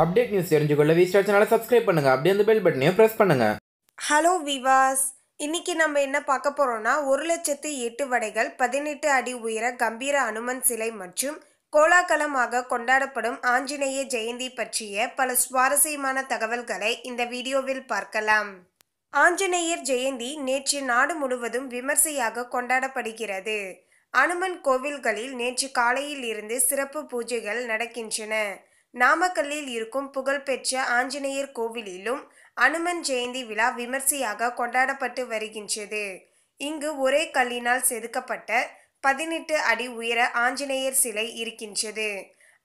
update news தெரிஞ்சுக்கொள்ள V star சேனலை subscribe பண்ணுங்க அப்படியே அந்த பெல் பட்டனையும் பிரஸ் பண்ணுங்க ஹலோ விவாஸ் இன்னைக்கு நம்ம என்ன பார்க்க போறோம்னா ஒரு லட்சத்து எட்டு வடைகள் பதினெட்டு அடி உயர கம்பீர அனுமன் சிலை மற்றும் கோலாகலமாக கொண்டாடப்படும் ஆஞ்சநேய ஜெயந்தி பற்றிய பல சுவாரஸ்யமான தகவல்களை இந்த வீடியோவில் பார்க்கலாம் ஆஞ்சநேயர் ஜெயந்தி நேற்று நாடு முழுவதும் விமர்சையாக கொண்டாடப்படுகிறது அனுமன் கோவில்களில் நேற்று காலையில் இருந்து சிறப்பு பூஜைகள் நடக்கின்றன நாமக்கல்லில் இருக்கும் புகழ்பெற்ற ஆஞ்சநேயர் கோவிலிலும் அனுமன் ஜெயந்தி விழா விமர்சையாக கொண்டாடப்பட்டு வருகின்றது இங்கு ஒரே கல்லினால் செதுக்கப்பட்ட பதினெட்டு அடி உயர ஆஞ்சநேயர் சிலை இருக்கின்றது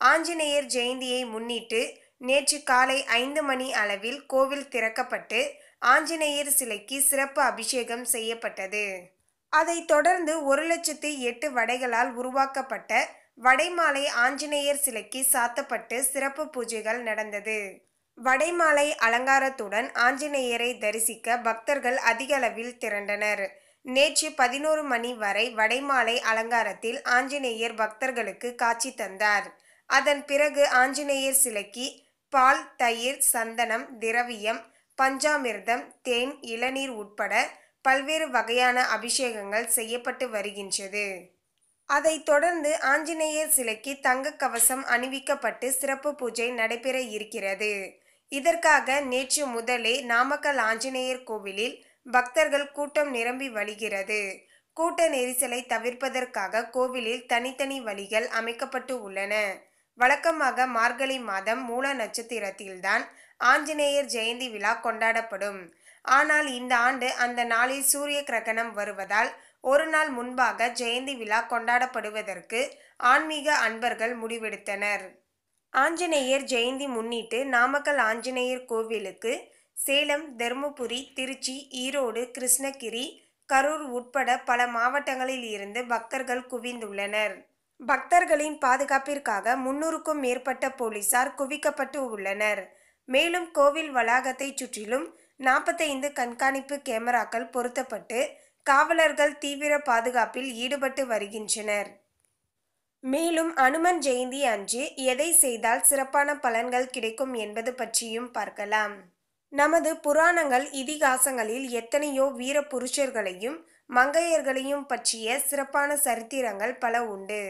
ஆஞ்சநேயர் ஜெயந்தியை முன்னிட்டு நேற்று காலை ஐந்து மணி அளவில் கோவில் திறக்கப்பட்டு ஆஞ்சநேயர் சிலைக்கு சிறப்பு அபிஷேகம் செய்யப்பட்டது அதைத் தொடர்ந்து ஒரு லட்சத்து எட்டு வடைகளால் உருவாக்கப்பட்ட வடைமாலை ஆஞ்சநேயர் சிலைக்கு சாத்தப்பட்டு சிறப்பு பூஜைகள் நடந்தது வடைமாலை அலங்காரத்துடன் ஆஞ்சநேயரை தரிசிக்க பக்தர்கள் அதிகளவில் திரண்டனர் நேற்று பதினோரு மணி வரை வடைமாலை அலங்காரத்தில் ஆஞ்சநேயர் பக்தர்களுக்கு காட்சி தந்தார் அதன் பிறகு ஆஞ்சநேயர் சிலைக்கு பால் தயிர் சந்தனம் திரவியம் பஞ்சாமிர்தம் தேன் இளநீர் உட்பட பல்வேறு வகையான அபிஷேகங்கள் செய்யப்பட்டு வருகின்றது அதைத் தொடர்ந்து ஆஞ்சநேயர் சிலைக்கு தங்க கவசம் அணிவிக்கப்பட்டு சிறப்பு பூஜை நடைபெற இருக்கிறது இதற்காக நேற்று முதலே நாமக்கல் ஆஞ்சநேயர் கோவிலில் பக்தர்கள் கூட்டம் நிரம்பி வழிகிறது கூட்ட நெரிசலை தவிர்ப்பதற்காக கோவிலில் தனித்தனி வழிகள் அமைக்கப்பட்டு உள்ளன வழக்கமாக மார்கழி மாதம் மூல நட்சத்திரத்தில்தான் ஆஞ்சநேயர் ஜெயந்தி விழா கொண்டாடப்படும் ஆனால் இந்த ஆண்டு அந்த நாளில் சூரிய கிரகணம் வருவதால் ஒரு நாள் முன்பாக ஜெயந்தி விழா கொண்டாடப்படுவதற்கு ஆன்மீக அன்பர்கள் முடிவெடுத்தனர் ஆஞ்சநேயர் ஜெயந்தி முன்னிட்டு நாமக்கல் ஆஞ்சநேயர் கோவிலுக்கு சேலம் தருமபுரி திருச்சி ஈரோடு கிருஷ்ணகிரி கரூர் உட்பட பல மாவட்டங்களில் இருந்து பக்தர்கள் குவிந்துள்ளனர் பக்தர்களின் பாதுகாப்பிற்காக முன்னூறுக்கும் மேற்பட்ட போலீசார் குவிக்கப்பட்டு உள்ளனர் மேலும் கோவில் வளாகத்தை சுற்றிலும் நாற்பத்தைந்து கண்காணிப்பு கேமராக்கள் பொருத்தப்பட்டு காவலர்கள் தீவிர பாதுகாப்பில் ஈடுபட்டு வருகின்றனர் மேலும் அனுமன் ஜெயந்தி அன்று எதை செய்தால் சிறப்பான பலன்கள் கிடைக்கும் என்பது பற்றியும் பார்க்கலாம் நமது புராணங்கள் இதிகாசங்களில் எத்தனையோ வீர புருஷர்களையும் மங்கையர்களையும் பற்றிய சிறப்பான சரித்திரங்கள் பல உண்டு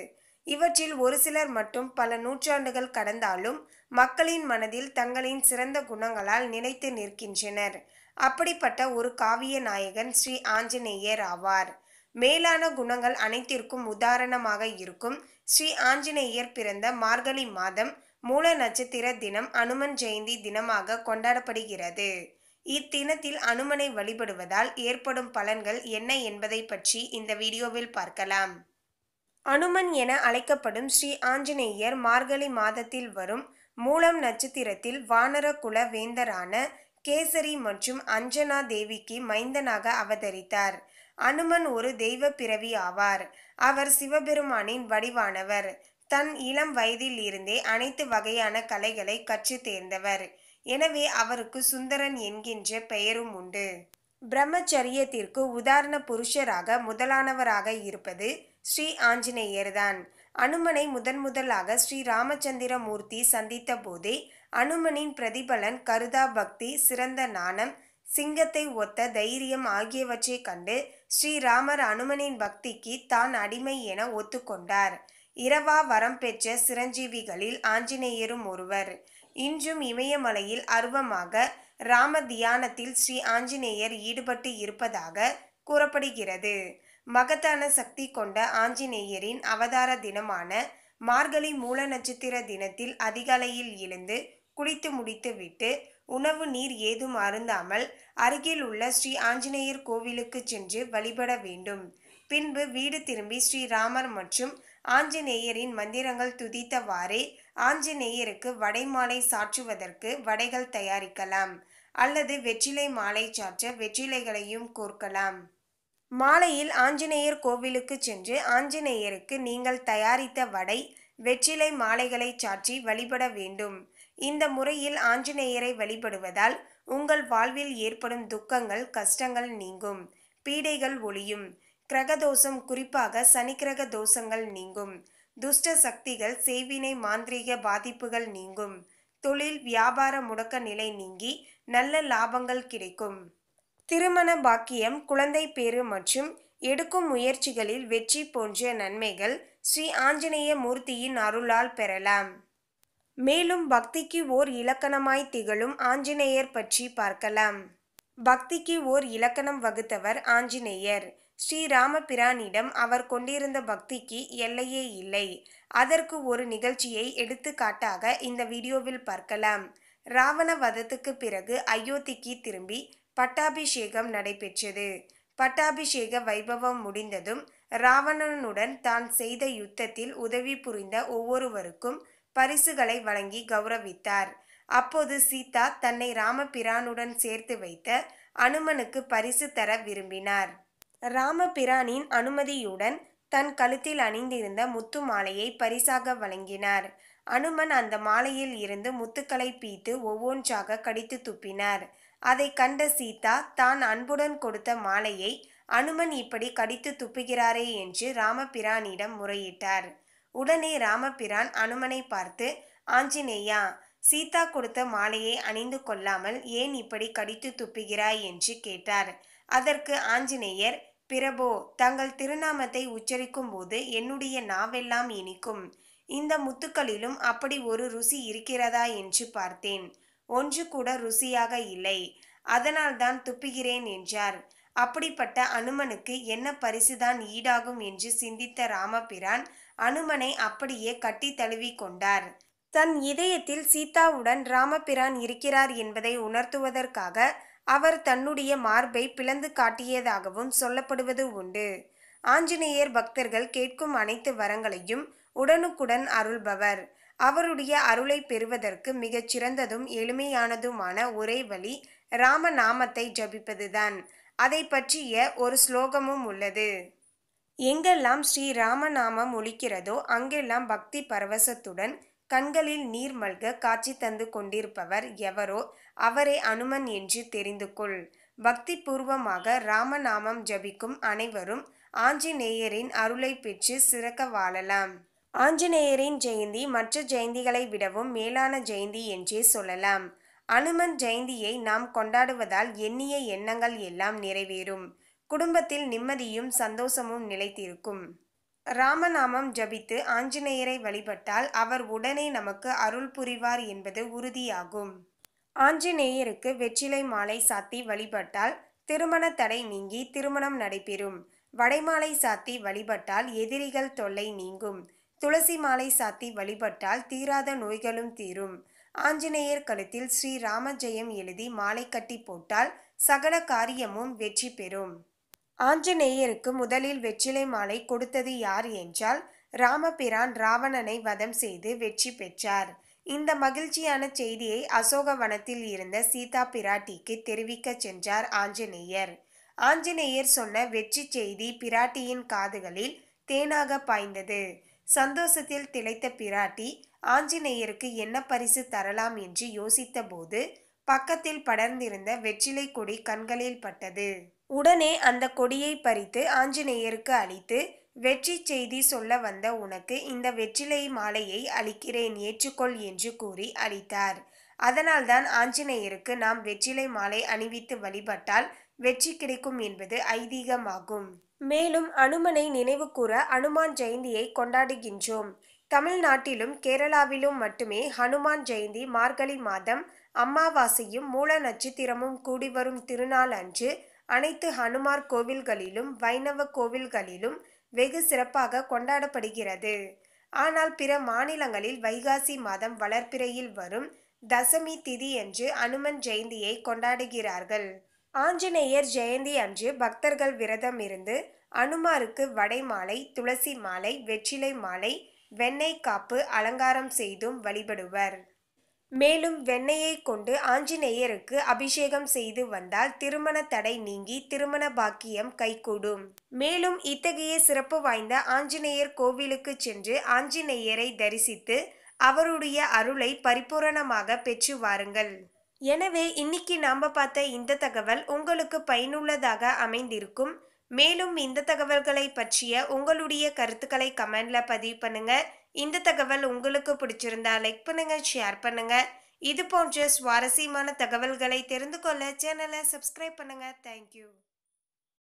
இவற்றில் ஒரு சிலர் மட்டும் பல நூற்றாண்டுகள் கடந்தாலும் மக்களின் மனதில் தங்களின் சிறந்த குணங்களால் நினைத்து நிற்கின்றனர் அப்படிப்பட்ட ஒரு காவிய நாயகன் ஸ்ரீ ஆஞ்சநேயர் ஆவார் மேலான குணங்கள் அனைத்திற்கும் உதாரணமாக இருக்கும் ஸ்ரீ ஆஞ்சநேயர் பிறந்த மார்கழி மாதம் மூல நட்சத்திர தினம் அனுமன் ஜெயந்தி தினமாக கொண்டாடப்படுகிறது இத்தினத்தில் அனுமனை வழிபடுவதால் ஏற்படும் பலன்கள் என்ன என்பதை பற்றி இந்த வீடியோவில் பார்க்கலாம் அனுமன் என அழைக்கப்படும் ஸ்ரீ ஆஞ்சநேயர் மார்கழி மாதத்தில் வரும் மூலம் நட்சத்திரத்தில் வானர குல வேந்தரான கேசரி மற்றும் அஞ்சனா தேவிக்கு மைந்தனாக அவதரித்தார் அனுமன் ஒரு தெய்வ பிறவி ஆவார் அவர் சிவபெருமானின் வடிவானவர் தன் இளம் வயதில் இருந்தே அனைத்து வகையான கலைகளை கற்று தேர்ந்தவர் எனவே அவருக்கு சுந்தரன் என்கின்ற பெயரும் உண்டு பிரம்மச்சரியத்திற்கு உதாரண புருஷராக முதலானவராக இருப்பது ஸ்ரீ ஆஞ்சநேயர்தான் அனுமனை முதன் முதலாக ஸ்ரீ ராமச்சந்திரமூர்த்தி சந்தித்த போதே அனுமனின் பிரதிபலன் கருதா பக்தி சிறந்த நாணம் சிங்கத்தை ஒத்த தைரியம் ஆகியவற்றை கண்டு ஸ்ரீராமர் அனுமனின் பக்திக்கு தான் அடிமை என ஒத்துக்கொண்டார் இரவா வரம் பெற்ற சிரஞ்சீவிகளில் ஆஞ்சநேயரும் ஒருவர் இன்றும் இமயமலையில் அருவமாக ராம தியானத்தில் ஸ்ரீ ஆஞ்சநேயர் ஈடுபட்டு இருப்பதாக கூறப்படுகிறது மகத்தான சக்தி கொண்ட ஆஞ்சநேயரின் அவதார தினமான மார்கழி மூல நட்சத்திர தினத்தில் அதிகாலையில் எழுந்து குளித்து முடித்துவிட்டு உணவு நீர் ஏதும் அருந்தாமல் அருகில் உள்ள ஸ்ரீ ஆஞ்சநேயர் கோவிலுக்கு சென்று வழிபட வேண்டும் பின்பு வீடு திரும்பி ஸ்ரீராமர் மற்றும் ஆஞ்சநேயரின் மந்திரங்கள் துதித்தவாறே ஆஞ்சநேயருக்கு வடை மாலை சாற்றுவதற்கு வடைகள் தயாரிக்கலாம் அல்லது வெற்றிலை மாலை சாற்ற வெற்றிலைகளையும் கோர்க்கலாம் மாலையில் ஆஞ்சநேயர் கோவிலுக்கு சென்று ஆஞ்சநேயருக்கு நீங்கள் தயாரித்த வடை வெற்றிலை மாலைகளை சாற்றி வழிபட வேண்டும் இந்த முறையில் ஆஞ்சநேயரை வழிபடுவதால் உங்கள் வாழ்வில் ஏற்படும் துக்கங்கள் கஷ்டங்கள் நீங்கும் பீடைகள் ஒளியும் கிரகதோஷம் குறிப்பாக சனிக்கிரக தோஷங்கள் நீங்கும் துஷ்ட சக்திகள் சேவினை மாந்திரீக பாதிப்புகள் நீங்கும் தொழில் வியாபார முடக்க நிலை நீங்கி நல்ல லாபங்கள் கிடைக்கும் திருமண பாக்கியம் குழந்தை பேறு மற்றும் எடுக்கும் முயற்சிகளில் வெற்றி போன்ற நன்மைகள் ஸ்ரீ ஆஞ்சநேய மூர்த்தியின் அருளால் பெறலாம் மேலும் பக்திக்கு ஓர் இலக்கணமாய் திகழும் ஆஞ்சநேயர் பற்றி பார்க்கலாம் பக்திக்கு ஓர் இலக்கணம் வகுத்தவர் ஆஞ்சநேயர் ஸ்ரீராமபிரானிடம் அவர் கொண்டிருந்த பக்திக்கு எல்லையே இல்லை அதற்கு ஒரு நிகழ்ச்சியை எடுத்துக்காட்டாக இந்த வீடியோவில் பார்க்கலாம் ராவண வதத்துக்கு பிறகு அயோத்திக்கு திரும்பி பட்டாபிஷேகம் நடைபெற்றது பட்டாபிஷேக வைபவம் முடிந்ததும் ராவணனுடன் தான் செய்த யுத்தத்தில் உதவி புரிந்த ஒவ்வொருவருக்கும் பரிசுகளை வழங்கி கௌரவித்தார் அப்போது சீதா தன்னை ராமபிரானுடன் சேர்த்து வைத்த அனுமனுக்கு பரிசு தர விரும்பினார் ராமபிரானின் அனுமதியுடன் தன் கழுத்தில் அணிந்திருந்த முத்து மாலையை பரிசாக வழங்கினார் அனுமன் அந்த மாலையில் இருந்து முத்துக்களை பீத்து ஒவ்வொன்றாக கடித்து துப்பினார் அதை கண்ட சீதா தான் அன்புடன் கொடுத்த மாலையை அனுமன் இப்படி கடித்து துப்புகிறாரே என்று ராமபிரானிடம் முறையிட்டார் உடனே ராமபிரான் அனுமனை பார்த்து ஆஞ்சநேயா சீதா கொடுத்த மாலையை அணிந்து கொள்ளாமல் ஏன் இப்படி கடித்து துப்புகிறாய் என்று கேட்டார் அதற்கு ஆஞ்சநேயர் பிரபோ தங்கள் திருநாமத்தை உச்சரிக்கும் போது என்னுடைய நாவெல்லாம் இனிக்கும் இந்த முத்துக்களிலும் அப்படி ஒரு ருசி இருக்கிறதா என்று பார்த்தேன் ஒன்று கூட ருசியாக இல்லை அதனால்தான் துப்புகிறேன் என்றார் அப்படிப்பட்ட அனுமனுக்கு என்ன பரிசுதான் ஈடாகும் என்று சிந்தித்த ராமபிரான் அனுமனை அப்படியே கட்டி தழுவி கொண்டார் தன் இதயத்தில் சீதாவுடன் ராமபிரான் இருக்கிறார் என்பதை உணர்த்துவதற்காக அவர் தன்னுடைய மார்பை பிளந்து காட்டியதாகவும் சொல்லப்படுவது உண்டு ஆஞ்சநேயர் பக்தர்கள் கேட்கும் அனைத்து வரங்களையும் உடனுக்குடன் அருள்பவர் அவருடைய அருளை பெறுவதற்கு மிகச் சிறந்ததும் எளிமையானதுமான ஒரே வழி ராமநாமத்தை ஜபிப்பதுதான் அதை பற்றிய ஒரு ஸ்லோகமும் உள்ளது எங்கெல்லாம் ஸ்ரீ ராமநாமம் ஒழிக்கிறதோ அங்கெல்லாம் பக்தி பரவசத்துடன் கண்களில் நீர் மல்க காட்சி தந்து கொண்டிருப்பவர் எவரோ அவரே அனுமன் என்று தெரிந்து கொள் பக்தி பூர்வமாக ராமநாமம் ஜபிக்கும் அனைவரும் ஆஞ்சநேயரின் அருளை பெற்று சிறக்க வாழலாம் ஆஞ்சநேயரின் ஜெயந்தி மற்ற ஜெயந்திகளை விடவும் மேலான ஜெயந்தி என்றே சொல்லலாம் அனுமன் ஜெயந்தியை நாம் கொண்டாடுவதால் எண்ணிய எண்ணங்கள் எல்லாம் நிறைவேறும் குடும்பத்தில் நிம்மதியும் சந்தோஷமும் நிலைத்திருக்கும் ராமநாமம் ஜபித்து ஆஞ்சநேயரை வழிபட்டால் அவர் உடனே நமக்கு அருள் புரிவார் என்பது உறுதியாகும் ஆஞ்சநேயருக்கு வெற்றிலை மாலை சாத்தி வழிபட்டால் திருமண தடை நீங்கி திருமணம் நடைபெறும் வடைமாலை சாத்தி வழிபட்டால் எதிரிகள் தொல்லை நீங்கும் துளசி மாலை சாத்தி வழிபட்டால் தீராத நோய்களும் தீரும் ஆஞ்சநேயர் கழுத்தில் ஸ்ரீ ராமஜெயம் எழுதி மாலை கட்டி போட்டால் சகல காரியமும் வெற்றி பெறும் ஆஞ்சநேயருக்கு முதலில் வெற்றிலை மாலை கொடுத்தது யார் என்றால் ராமபிரான் ராவணனை வதம் செய்து வெற்றி பெற்றார் இந்த மகிழ்ச்சியான செய்தியை அசோகவனத்தில் இருந்த சீதா பிராட்டிக்கு தெரிவிக்க சென்றார் ஆஞ்சநேயர் ஆஞ்சநேயர் சொன்ன வெற்றி செய்தி பிராட்டியின் காதுகளில் தேனாக பாய்ந்தது சந்தோஷத்தில் திளைத்த பிராட்டி ஆஞ்சநேயருக்கு என்ன பரிசு தரலாம் என்று யோசித்தபோது பக்கத்தில் படர்ந்திருந்த வெற்றிலை கொடி கண்களில் பட்டது உடனே அந்த கொடியை பறித்து ஆஞ்சநேயருக்கு அளித்து வெற்றி செய்தி சொல்ல வந்த உனக்கு இந்த வெற்றிலை மாலையை அளிக்கிறேன் ஏற்றுக்கொள் என்று கூறி அளித்தார் அதனால்தான் ஆஞ்சநேயருக்கு நாம் வெற்றிலை மாலை அணிவித்து வழிபட்டால் வெற்றி கிடைக்கும் என்பது ஐதீகமாகும் மேலும் அனுமனை நினைவுகூர அனுமான் ஜெயந்தியை கொண்டாடுகின்றோம் தமிழ்நாட்டிலும் கேரளாவிலும் மட்டுமே ஹனுமான் ஜெயந்தி மார்கழி மாதம் அமாவாசையும் மூல நட்சத்திரமும் கூடிவரும் திருநாள் அன்று அனைத்து ஹனுமார் கோவில்களிலும் வைணவ கோவில்களிலும் வெகு சிறப்பாக கொண்டாடப்படுகிறது ஆனால் பிற மாநிலங்களில் வைகாசி மாதம் வளர்ப்பிறையில் வரும் தசமி திதி என்று அனுமன் ஜெயந்தியை கொண்டாடுகிறார்கள் ஆஞ்சநேயர் ஜெயந்தி அன்று பக்தர்கள் விரதம் இருந்து அனுமாருக்கு வடை மாலை துளசி மாலை வெற்றிலை மாலை வெண்ணெய் காப்பு அலங்காரம் செய்தும் வழிபடுவர் மேலும் வெண்ணெயை கொண்டு ஆஞ்சநேயருக்கு அபிஷேகம் செய்து வந்தால் திருமண தடை நீங்கி திருமண பாக்கியம் கைகூடும் மேலும் இத்தகைய சிறப்பு வாய்ந்த ஆஞ்சநேயர் கோவிலுக்கு சென்று ஆஞ்சநேயரை தரிசித்து அவருடைய அருளை பரிபூரணமாக பெற்று வாருங்கள் எனவே இன்னைக்கு நாம் பார்த்த இந்த தகவல் உங்களுக்கு பயனுள்ளதாக அமைந்திருக்கும் மேலும் இந்த தகவல்களை பற்றிய உங்களுடைய கருத்துக்களை கமெண்ட்ல பதிவு பண்ணுங்க இந்த தகவல் உங்களுக்கு பிடிச்சிருந்தா லைக் பண்ணுங்க ஷேர் பண்ணுங்க இது போன்ற சுவாரஸ்யமான தகவல்களை தெரிந்து கொள்ள சேனலை சப்ஸ்கிரைப் பண்ணுங்க தேங்க்யூ